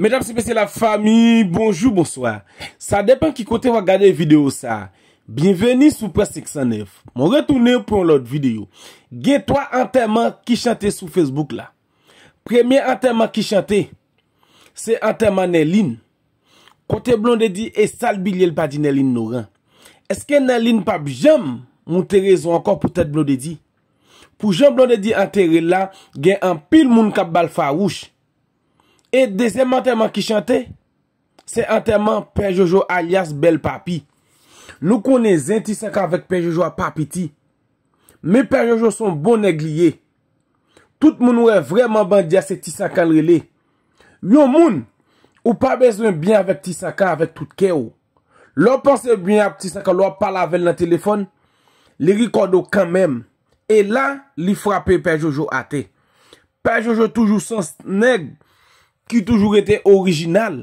Mesdames et messieurs la famille, bonjour, bonsoir Sa depen ki kote wak gade video sa Bienveni sou Presse 609 Mon retoune ou pou an lot video Ge to anterman ki chante sou Facebook la Premier anterman ki chante Se anterman Neline Kote Blondedi e salbilye lpadine Neline Noran Eske Neline pa bijam moun Terezo ankor pou tete Blondedi Pou jen Blondedi anterre la Gen an pil moun kap bal farouche E dezèm anterman ki chante, se anterman Pejojo alias Bel Papi. Nou konen zen Tisaka vek Pejojo a Papi ti. Me Pejojo son bon negliye. Tout moun ouè vreman bandi a se Tisaka nrele. Lyon moun ou pa bezwen byen vek Tisaka vek tout kè ou. Lò panse byen ap Tisaka lò pala vek nan telefon, li rikodo kanmèm. E la li frapè Pejojo ate. Pejojo toujou son negli, ki toujou ete orijinal,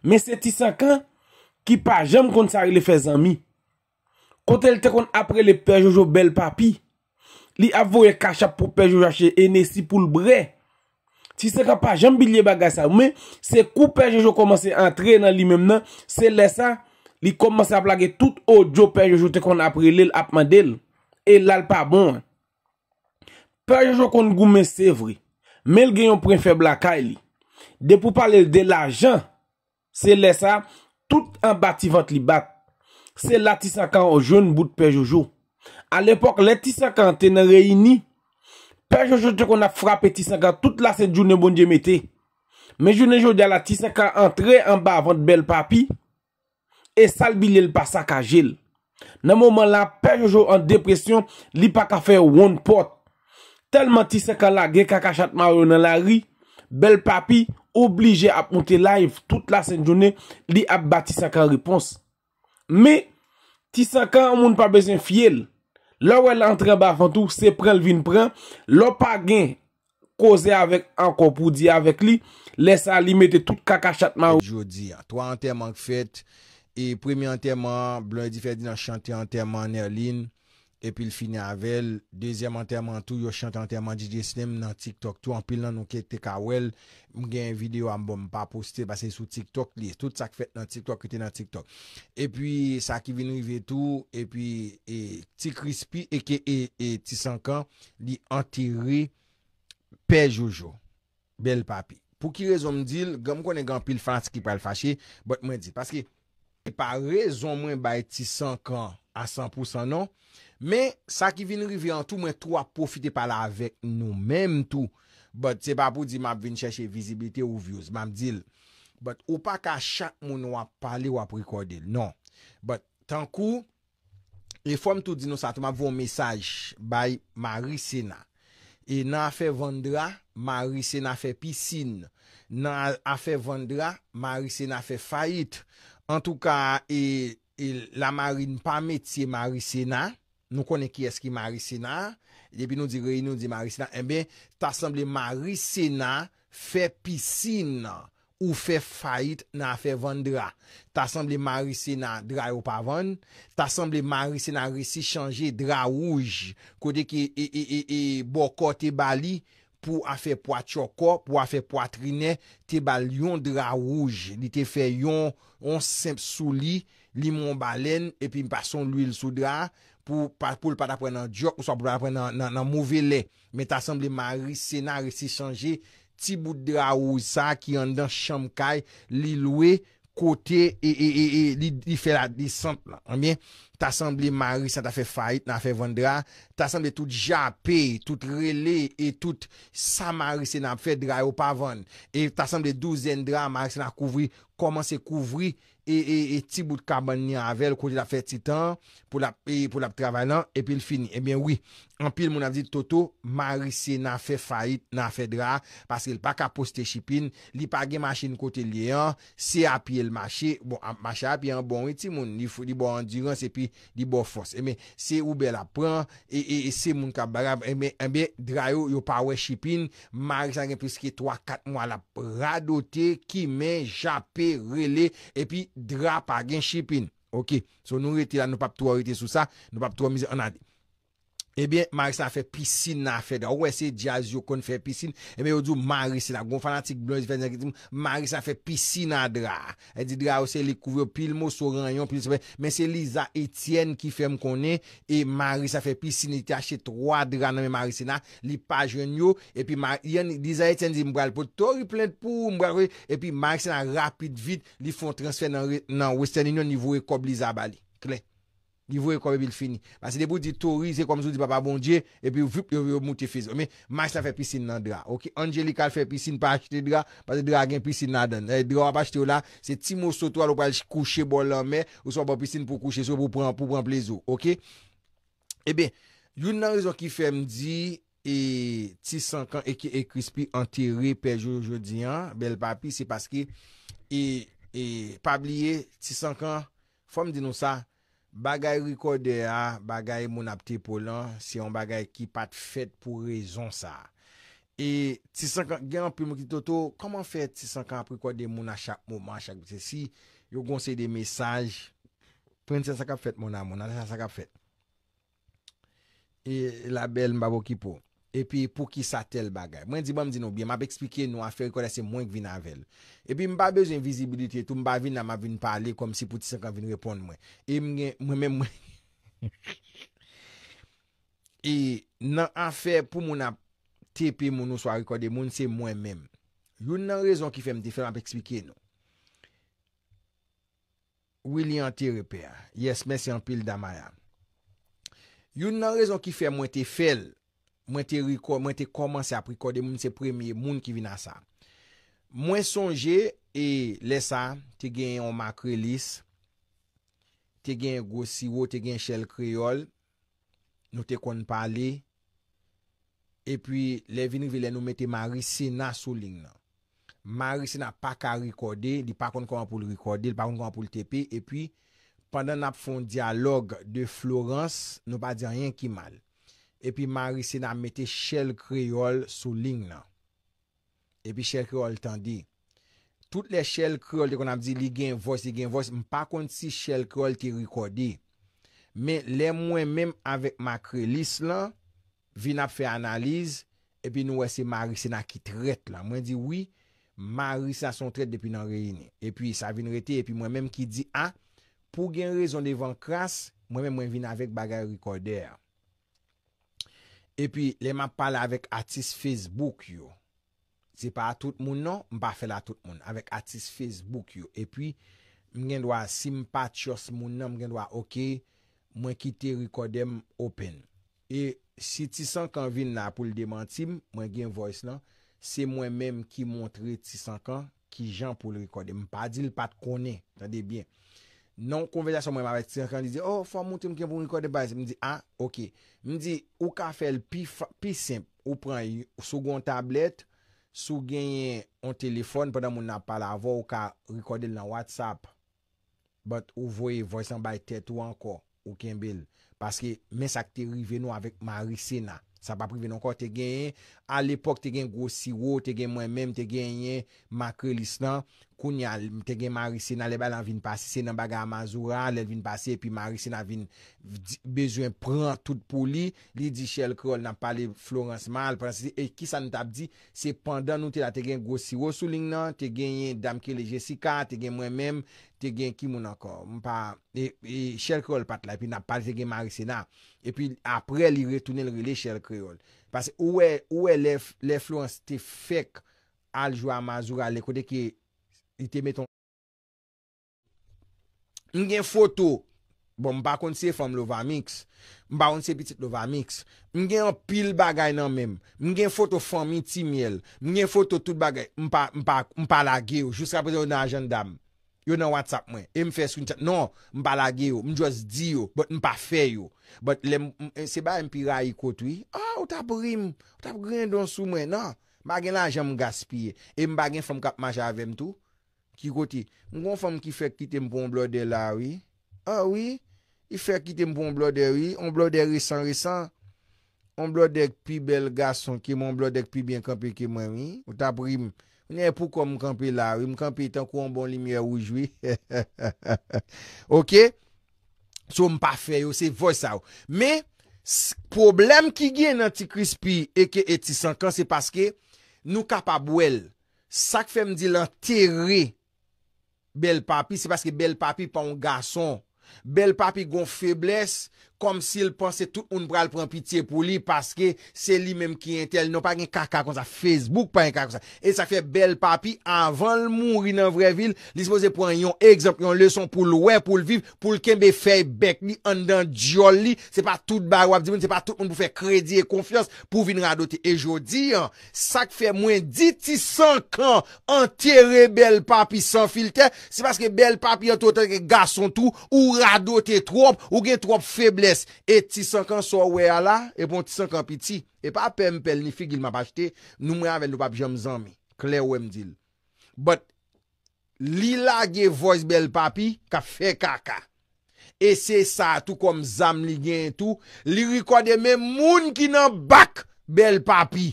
men se ti sankan, ki pa jem kon sa re le fe zami. Kote l te kon apre le pe jojo bel papi, li avoye kachap pou pe jojo che ene si pou l bre. Ti se ka pa jem bilie baga sa, men se kou pe jojo komanse antre nan li memnen, se lesa, li komanse a plage tout ou jo pe jojo te kon apre lel ap madel, e lal pa bon. Pe jojo kon gou men sevri, men genyon pren fe blakay li, De pou pale de la jan, se le sa, tout an bati vant li bat. Se la Tisakan o joun bout Pejojo. A l'epok le Tisakan ten reyini, Pejojo te kon a frape Tisakan tout la se joun e bon jemete. Me joun e joun de la Tisakan entre an ba vant bel papi, e salbile l pa sa ka jil. Nan mouman la, Pejojo an depresyon, li pa ka fe won pot. Telman Tisakan la ge kakachat maroun nan la ri. Bel papi oblije ap moun te laif tout la sen jounen li ap bati saka repons. Me, ti saka moun pa bezen fiel. Lawel antre bafantou, se pren lvin pren. Law pa gen, koze avèk anko pou di avèk li, lesa li mette tout kakachatman ou. Jodi, atwa anterman k fèt, e premi anterman, blon di fèt di nan chante anterman nerlin. epil fini avel, dezyem anterman tou, yo chante anterman DJ Slim nan TikTok tou, anpil nan nou ke te ka wel, mgen video anbom pa poste, basen sou TikTok li, tout sa ki fet nan TikTok, ki te nan TikTok, epi sa ki vinri ve tou, epi e, ti krispi, eke e, e ti sankan, li anteri pe Jojo, bel papi. Pou ki rezon mdil, gam konen gan pil fans ki pal fache, bot mwen di, paske, e pa rezon mwen bay ti sankan, a 100% non, Men, sa ki vin rivi an tou, men tou ap profite pala avek nou, menm tou. But, se pa pou di map vin chèche vizibilite ou views, mam dil. But, ou pa ka chak moun wap pale wap rekorde, non. But, tankou, e fòm tou di nou sa, tou map voun mesaj bay Marissina. E nan a fè vondra, Marissina fè pisin. Nan a fè vondra, Marissina fè fayit. En tou ka, e, e, la marin pa met se Marissina. Nou konen ki eski Marissina. Lepi nou di rey nou di Marissina. Mbe eh tasamble Marissina fe pisina ou fe fayit na fe vandra. Tasamble Marissina dra ou pa vand. Tasamble Marissina resi chanje dra wouj kode ki e bokote bali. pou a fe poat choko, pou a fe poat rine, te bal yon dra wouj, li te fe yon, on semp sou li, li moun balen, e pi mpason lwil sou dra, pou l pa ta pre nan diok ou sa pou ta pre nan mouvele, me ta semble ma risena risi chanje, ti bout dra wouj sa ki yon dan shamkay, li lwe, kote, e e e e, li fe la disant la, anbyen? tasemble mari sa ta fe fayt na fe vandra, tasemble tout jape, tout rele, et tout sa mari se na fe dra yo pa vand, et tasemble douzen dra mari se na kouvri, koman se kouvri, et ti bout kaban ni avel kou di la fe titan, pou la pe travalan, epi l fini, ebyen eh wii, Anpil moun ap di toto, Marise nan fe fayit, nan fe dra, paske l pa ka poste shipin, li pa gen mashe n kote liyan, se api el mashe, masha api an bon witi moun, li bon endurance epi li bon fos. Eme, se oube la pran, e se moun ka barab, eme, embe, dra yo, yo pa we shipin, Marise an gen piske 3-4 moun la pradote, ki men japer rele, epi dra pa gen shipin. Ok, so nou rete la, nou pap tro rete sou sa, nou pap tro mize an adi. Ebyen, eh Marissa fè piscine na fè dè. Ou e se jaz yo kon fè piscine. Ebyen, eh ou dù Marissa la. Gon fana tik blonzi fè. Marissa fè piscine a drà. E di drà ou se li kouvè pil mò soran yon. Men se li za Etienne ki fè m konen. E Marissa fè piscine. E ti achè troa drà nan men Marissa la. Li pa jen yo. E pi Marissa la rapit vit li fon transfer nan Western Union nivou e Koblizaba li. Klenk. Nivou e kom e bil fini. Pase debou di tori, se kom zo di papa bonje, epi vup, yo vyo mouti fiz. Ome, mas la fe pisine nan dra. Ok, Angelika fe pisine pa chite dra, pase dra gen pisine nan dan. Eh, dra pa chite ou la, se ti mou sotou alou pa kouche bolan me, ou so pa pisine pou kouche sou pou pran plezo. Ok? Ebe, eh joun nan rezon ki fem di, e ti sankan e ki e krispi anteri pejou jodi an, bel papi, se paske, e, e pabliye ti sankan, fom di nou sa, Bagay rikode a, bagay moun ap te polan, se yon bagay ki pat fet pou rezon sa. E ti sankan, gen anpil mou ki toto, koman fet ti sankan ap rikode moun a chak mouman a chak bise si, yo gonsey de mesaj, pren se sakap fet moun a, moun a se sakap fet. E la bel mbabo ki pou. E pi pou ki sa tel bagay. Mwen di ba mwen di nou. Mwen ap ekspike nou. Afe rekode se mwen kvin avel. E pi mba bezon yon vizibilite. Tou mba vin nan mwen vin pale. Kom si pou ti se kan vin repon mwen. E mwen mwen mwen mwen. E nan afe pou mwen ap tepe mwen nou so a rekode. Mwen se mwen mwen. Yon nan rezon ki fe mwen te fe. Mwen ap ekspike nou. William T. Repair. Yes men se yon pil damaya. Yon nan rezon ki fe mwen te fel. Mwen te riko, mwen te komanse aprikode moun se premye moun ki vina sa. Mwen sonje e lesa, te gen yon makrelis, te gen gosi wo, te gen chel kreol, nou te konpale. E pi, le vinri vile nou mwete Marissina souling nan. Marissina pa ka rikode, di pa konpon pou l rikode, di pa konpon pou l tepe. E pi, pandan nap fon dialog de Florence, nou pa di an yon ki mal. epi ma risena mette chèl kreol sou ling nan. Epi chèl kreol tan di. Tout le chèl kreol de kon ap di li gen vòs, li gen vòs, m pa kont si chèl kreol ti rekodi. Men, le mwen menm avèk ma krelis lan, vin ap fè analiz, epi nou wè se ma risena ki tret lan. Mwen di, oui, ma risena son tret depi nan reyini. Epi sa vin rete, epi mwen menm ki di, a, ah, pou gen rezon de ven kras, mwen menm mwen vin avèk bagay rekodey an. E pi, le ma pala avek atis Facebook yo. Ti pa a tout non? moun nan, m pa fel a tout moun. Avek atis Facebook yo. E pi, m gen dwa, si m pa chos moun nan, m gen dwa, okey, mwen kite rekodem open. E si ti sankan vin nan pou l demanti, mwen gen voice nan, se mwen menm ki montre ti sankan ki jan pou l rekodem. M pa di l pat kone, tade bien. Non konvejasyon mwen ma vek ti an kan di di, oh fwa moun tem ki mwen rekode ba, mwen di, ah, ok. Mwen di, ou ka fel pi simp, ou pran sou gwen tablet, sou genyen on telefon, pwede moun apal avon, ou ka rekode l nan WhatsApp. But ou vwey voysan bay tet ou anko, ou ken bil, paske men sakte rive nou avik ma risena. Sa pa privi nonko te genye. A l'epok te genye gwo siwo, te genye mwen mèm, te genye makre lis nan. Kou nyal, te genye Marissi nan le ba lan vin pase, se nan baga Amazura, le vin pase, pi Marissi nan vin bejwen pran tout pou li. Li di chèl krol nan pale Florence Marl, e ki sa nou tap di, se pandan nou te la te genye gwo siwo sou ling nan, te genye Damkele Jessica, te genye mwen mèm, te gen kimoun akor, mpa chèl e, e, kreol pat la, e pi na pal se gen marise na, epi apre li retounel li chèl kreol, pas ouè lèf lèflouans te fèk aljoua mazoura lèkou de ki, ite meton mgen foto, bon mpa kontse fòm louva miks, mpa kontse piti louva miks, mgen pil bagay nan mèm, mgen foto fòm inti miel, mgen foto tout bagay mpa lagey ou, jous apre nan jan dam, mwen Yo nan WhatsApp mwen, e m fe swin chak, non, m balage yo, m jwaz di yo, but m pa fe yo. But se ba m pi rayi kotwi, a, ah, ou tap rim, ou tap gren don sou mwen, nan, bagen la jan m gaspye, e m bagen fom kap majavem tou, ki koti, m kon fom ki fe kite m pou omblode la, oui, a, ah, oui, i fe kite m pou omblode, oui, omblode resan, resan, omblodek pi bel gason ki m, omblodek pi bien kapi ki m, oui, ou tap rim. Nè pou kwa mkampi la. Wi mkampi tan kwa mbon li miya oujwi. Ok. Sou mpa feyo. Se voy sa ou. Me, problem ki gye nan ti krispi e ke eti sankan, se paske nou kapabwel. Sak fe mdi lan teri bel papi. Se paske bel papi pa un gason. Bel papi gon feblesse. kom si l panse tout ou n pral pran pitiye pou li, paske se li menm ki entel, nou pa gen kaka kon sa, Facebook pa gen kaka kon sa, e sak fe bel papi, anvan l moun ri nan vre vil, dispose pou an yon le son pou l wè, pou l viv, pou l kembe fey bek, ni an dan joli, se pa tout barwap, se pa tout moun pou fe kredi e konfians, pou vin radote. E jodi, sak fe mwen diti san kan, anterre bel papi san filte, se paske bel papi an ton tenke gason tou, ou radote trop, ou gen trop feblet, E ti sankan so wè ya la, e bon ti sankan pi ti. E pa apè mpèl ni fi gil ma pa chete, nou mwen avè nou papi jom zanme. Kler wè mdil. But, li lage voice bel papi, ka fe kaka. E se sa, tou kom zam li gen tou, li rikode men moun ki nan bak bel papi.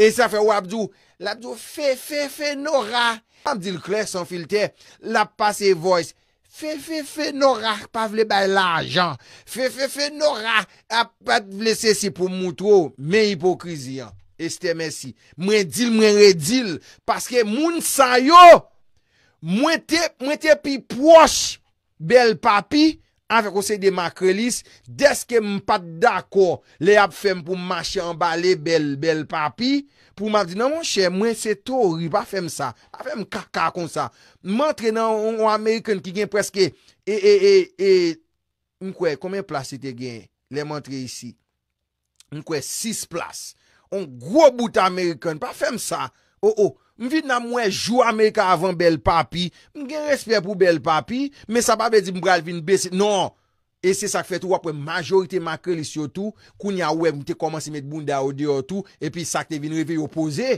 E se fe wapdou, lapdou fe fe fe nora. Mdil kler son filte, lap pase voice. Fè fè fè norak pa vle bay l'ajan Fè fè fè norak A pat vle sè si pou moutro Men hipokrizi an Estemensi Mwen dil mwen redil Paske moun sayo Mwen te pi pwosh Bel papi Afè kon se de makrelis, deske m pat dako le ap fèm pou ma chè anba le bel bel papi, pou ma di nan mon chè, mwen se to ori pa fèm sa, pa fèm kaka kon sa. Mantre nan yon Amerikan ki gen preske, e, e, e, e, yon kwe, komem plas se te gen, le mantre isi. Yon kwe, 6 plas. Yon gro bout Amerikan, pa fèm sa. O, oh, o, oh, m vin nan mwen jou Amerika avan bel papi, m gen respe pou bel papi, men sa pa be di m bral vin besi. Non, e se sak fet wapwe majorite makreli sio tou, koun ya wè m te komansi met bunda ou diyo tou, epi sak te vin revi opose.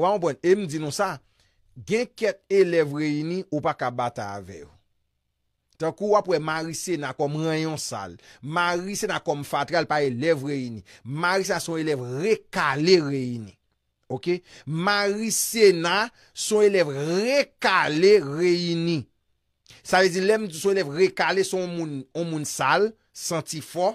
Wan bon, e m di nou sa, gen ket elev reyini ou pa kabata aveyo. Tan kou wapwe Marise na kom rayon sal, Marise na kom fatrel pa elev reyini, Marise a son elev rekalé reyini. Ok? Marie Sena sou elèv rekalè reyni. Sa vè di lèm sou elèv rekalè sou moun sal, santi fò,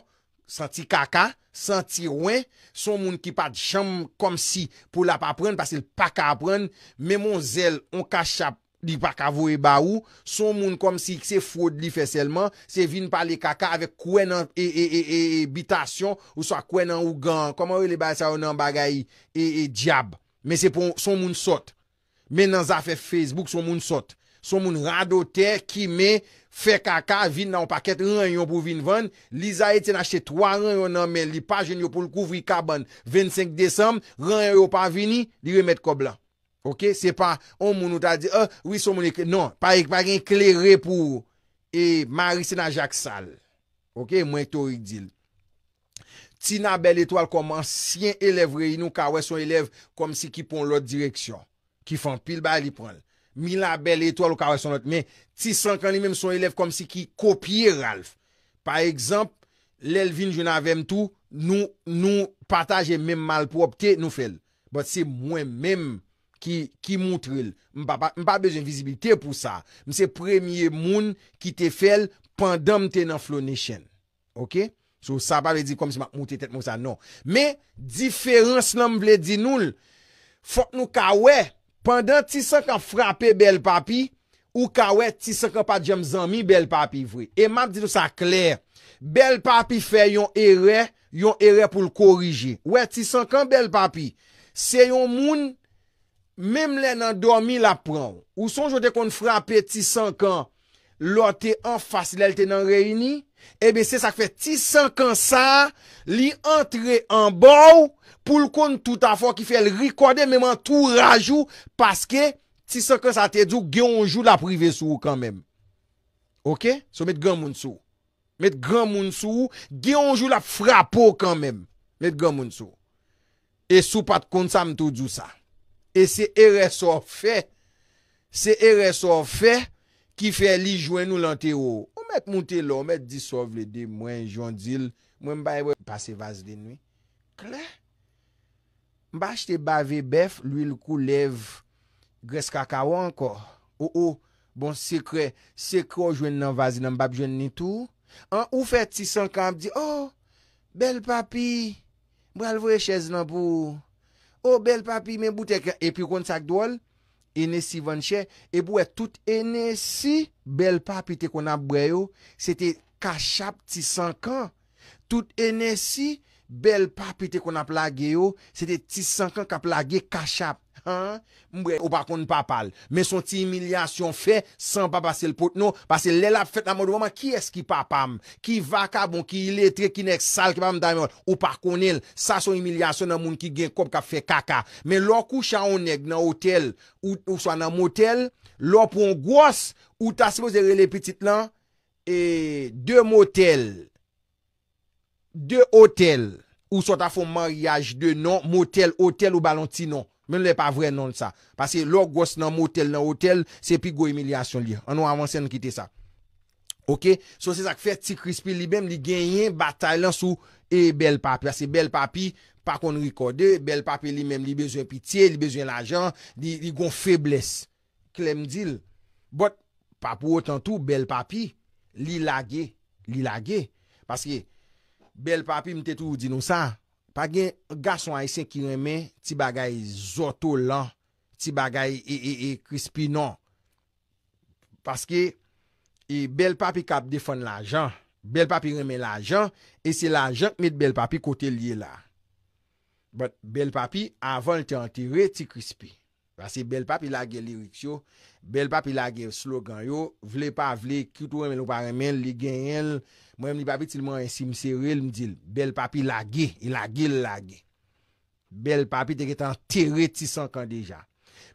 santi kaka, santi rwen, sou moun ki pat chanm kom si pou la pa pren basil pa ka pren. Mè monsèl, on ka chap li pa kavou e ba ou, son moun kom si kse fwod li feseleman, se vin pa li kaka avek kwen an ee ee ee ee bitasyon, ou sa kwen an ou gan, koman ou e li ba sa ou nan bagay ee ee diab. Men se pon, son moun sot. Men nan zafè Facebook, son moun sot. Son moun rado ter ki me, fe kaka, vin nan w paket, ranyon pou vin van, li zaye tse nache 3, ranyon nan men, li pajen yo pou l kouvri kaban 25 Desem, ranyon yo pa vini, li remet koblan. Ok, se pa, on moun ou ta di, ah, oh, wisou moun ekler, non, pa ek pa gen ekler repou, e Marissina Jacques Salle. Ok, mwen to rik dil. Ti na bel etoal kom ansyen elev rey nou ka wè son elev, kom si ki pon lot direksyon, ki fan pil ba li pon. Mi la bel etoal ou ka wè son lot, men, ti sankan li mèm son elev kom si ki kopye Ralf. Pa ekzamp, lelvin joun avèm tou, nou patajè mèm mal pou opte, nou fel. Bot se mwen mèm Ki moutril. M pa bejoun vizibilite pou sa. M se premye moun ki te fel. Pandan m tenan flonishen. Ok. So sa pa ve di kom si mak mouti tet moun sa. Non. Me. Diferans nan m vle di nou. Fok nou ka we. Pandan ti sankan frape bel papi. Ou ka we ti sankan pa jem zami bel papi vwe. E map di nou sa kler. Bel papi fe yon ere. Yon ere pou l korije. We ti sankan bel papi. Se yon moun. Mem lè nan dormi la pran. Ou son jote kon frape ti sankan. Lò te an fasilèl te nan reyni. Ebe se sak fe ti sankan sa. Li antre an bou. Poul kon tout a fò ki fè l rikode. Mem an tou rajou. Paske ti sankan sa te djou. Gyonjou la prive sou kanmem. Ok. So met gwa moun sou. Met gwa moun sou. Gyonjou la frapo kanmem. Met gwa moun sou. E sou pat kon sa mtou djou sa. E se ere sor fe, se ere sor fe ki fe li jwen nou lan te ou. Ou mek moun te lou, ou mek di sor vle de mwen jwen dil, mwen mba e wè pase vaz de nou. Kla? Mba jte bave bef, lwil kou lev gres kakawa anko. Ou ou, bon sekre, sekre ou jwen nan vaz nan mbap jwen ni tou. An ou fè ti san kam di, oh, bel papi, mba alvwe chez nan pou ou. O bel papi men boute epi kon sak dwol, ene si vanshe, e bou e tout ene si bel papi te kon ap bwe yo, se te kachap ti sankan. Tout ene si bel papi te kon ap lage yo, se te ti sankan ka plage kachap. Mbre, ou pa kon nou pa pal Men son ti emilyasyon fe San pa basel pot nou Basel lè la fet nan modou waman Ki eski pa pam? Ki vaka bon, ki ilè tre, ki nek sal Ou pa kon el, sa son emilyasyon Nan moun ki gen kop ka fe kaka Men lò kou chan ou neg nan otel Ou son nan motel Lò pou ngos, ou ta sepo zerele pitit lan De motel De otel Ou son ta fon maryaj de non Motel, otel ou balonti non Men lè pa vre nan lè sa. Pase lò gòs nan motel nan hotel, se pi gò emilyasyon lè. An nou avansè nan kite sa. Ok? So se sak fè ti krispi li bèm li genyen batay lan sou e bel papi. Pase bel papi, pa kon rekode, bel papi li mèm li bezwen pitiè, li bezwen ajan, li gon feblesse. Klem dil. Bot, pa pou otan tou, bel papi, li lage. Li lage. Pase bel papi mte tou dinousan. Pa gen gason ay sen ki remen ti bagay zoto lan, ti bagay e krispi e, e, nan. Paske e, bel papi kap defon la jan, bel papi remen la jan, e se la jan met bel papi kote liye la. Bel papi avon te anteri ti krispi. Basi bel papi lage lirik yo, bel papi lage slogan yo, vle pa vle, kytou eme loparemen, ligen el, mwen mni papi til mwen ensi mseril mdil, bel papi lage, lage lage. Bel papi teke tan tere Tisankan deja.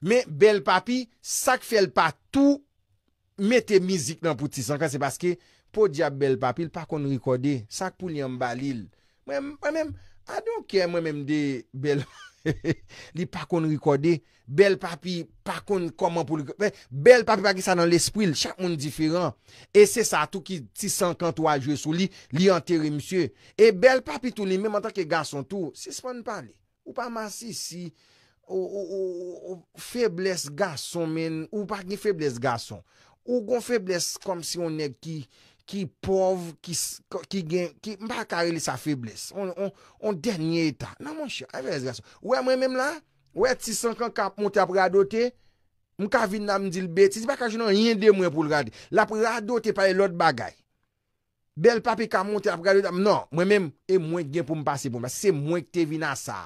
Men bel papi sak fel pa tou mette mizik nan pou Tisankan se baske pou di ap bel papi lpa kon rekode sak pou li yon balil. Mwen mwen mwen mwen mwen mwen mwen mwen de bel papi. Li pa kon rekode, bel papi pa kon koman pou rekode, eh, bel papi pa ki sa nan l'espril, chak moun diferan, e se sa tou ki ti 50 wajou sou li, li anteri msye, e bel papi tou li mèm anta ki gason tou, se se pa nou pa li, ou pa ma si si, ou febles gason men, ou pa ki febles gason, ou kon febles kom si onè ki... Ki pov, ki gen, ki mba kareli sa febles. On denye eta. Nan mwen chè, avez gaso. Ouè mwen mèm la, ouè ti sankan ka monte apu gado te, mwen ka vin nan mdil beti, ti zi baka jounan yin de mwen pou l'gade. La apu gado te pale l'ot bagay. Bel papi ka monte apu gado te, non, mwen mèm, e mwen gen pou mpase pou mba, se mwen kte vin na sa.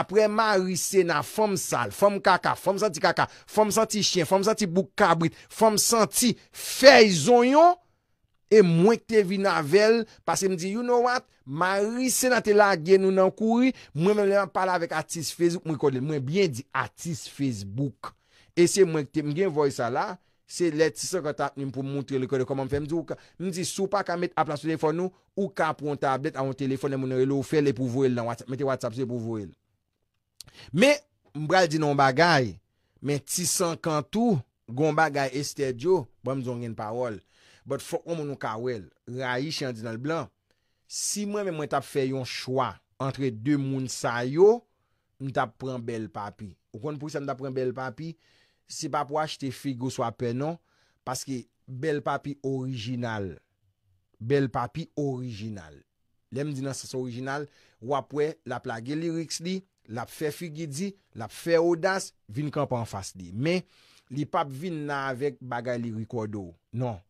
Apre ma risè nan fòm sal, fòm kaka, fòm santi kaka, fòm santi chien, fòm santi bouk kabrit, fòm santi fey zonyon, E mwen kte vi navel, pase mdi, you know what, ma risen a te la gen nou nan kouri, mwen mwen mwen pala vek atis Facebook mwen kode, mwen bien di atis Facebook. E se mwen kte mgen voy sa la, se leti sa kontak mwen pou mwontre lè kode koman mwen fèm di ou ka. Mwen di sou pa ka met aplasyon lè fon nou, ou ka pou yon tablet a yon telefon lè mwen nou, lè ou fè lè pou vwè lè nan WhatsApp, meti WhatsApp se pou vwè lè. Me mbral di non bagay, men ti san kantou, gon bagay estè diyo, bon mzon gen parol. But fokon moun nou kawel, rayi chen di nan l blan, si mwen mwen tap fe yon chwa, entre de moun sayo, mwen tap pren bel papi. O kon pou se mwen tap pren bel papi, si pap wache te figou swa penon, paske bel papi orijinal. Bel papi orijinal. Le mwen di nan sas orijinal, wapwe la plage liriks li, la fe figi di, la fe odas, vin kan pa an fas li. Men, li pap vin nan avek bagay lirik wado. Non.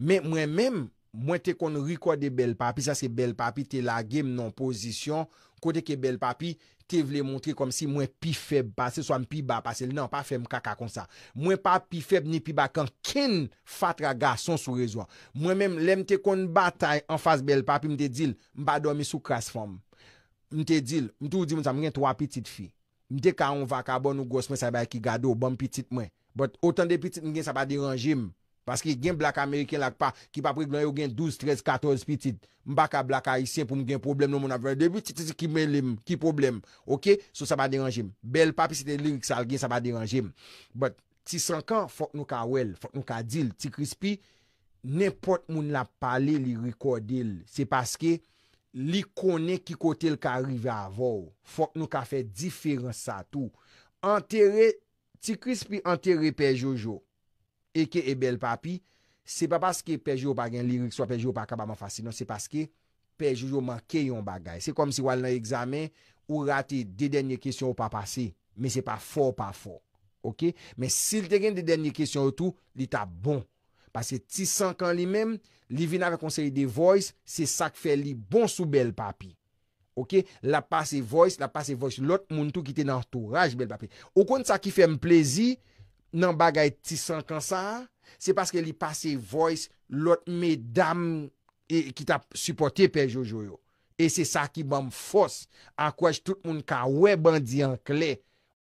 Men mwen men, mwen te kon rekode bel papi, sa se bel papi, te la gem non pozisyon, kote ke bel papi, te vle montre kom si mwen pi feb basi, so an pi ba basi, nan pa fem kaka kon sa. Mwen pa pi feb ni pi ba kan ken fatra ga son sou rezoan. Mwen men, le mte kon batay an fase bel papi, mte dil, mba do mi sou kras form. Mte dil, mte ou di mwen sa, mwen gen 3 pitit fi. Mte ka an va ka bon ou gos mwen sa bay ki gado, bon pitit mwen. Bot, otan de pitit mwen gen sa pa diranjim. Paske gen blaka Ameriken lak pa, ki pa prek blan yo gen 12, 13, 14 pitit. Mba ka blaka Aisyen pou nou gen problem nou moun avèl debi, ti ti ti ki men lèm, ki problem. Ok, sou sa ba deranjèm. Bel pa pi si te lirik sal gen, sa ba deranjèm. But, ti sankan, fok nou ka wèl, fok nou ka dil. Ti krispi, nèmpot moun la pale li rekordil. Se paske, li kone ki kote l ka rive avòl. Fok nou ka fè diferens sa tou. Ti krispi, anterè pe Jojo. Eke e eh bel papi, se pa paske pejou pa gen lirik, so pejou pa kabama fasi, non se paske pejou jo manke yon bagay. Se kom si wal nan egzamen, ou rate de denye kesyon ou pa pase, men se pa for pa for. Ok, men sil te gen de denye kesyon ou tou, li ta bon. Pase ti sankan li men, li vina ve konsey de voice, se sak fe li bon sou bel papi. Ok, la pase voice, la pase voice, lot moun tou ki ten entourage bel papi. Okon sa ki fem plezi... nan bagay tisan kansan, se paske li pase voice lot me dam e, ki ta supporte pe Jojo yo. E se sa ki bam fos, akwaj tout moun ka we bandi an kley,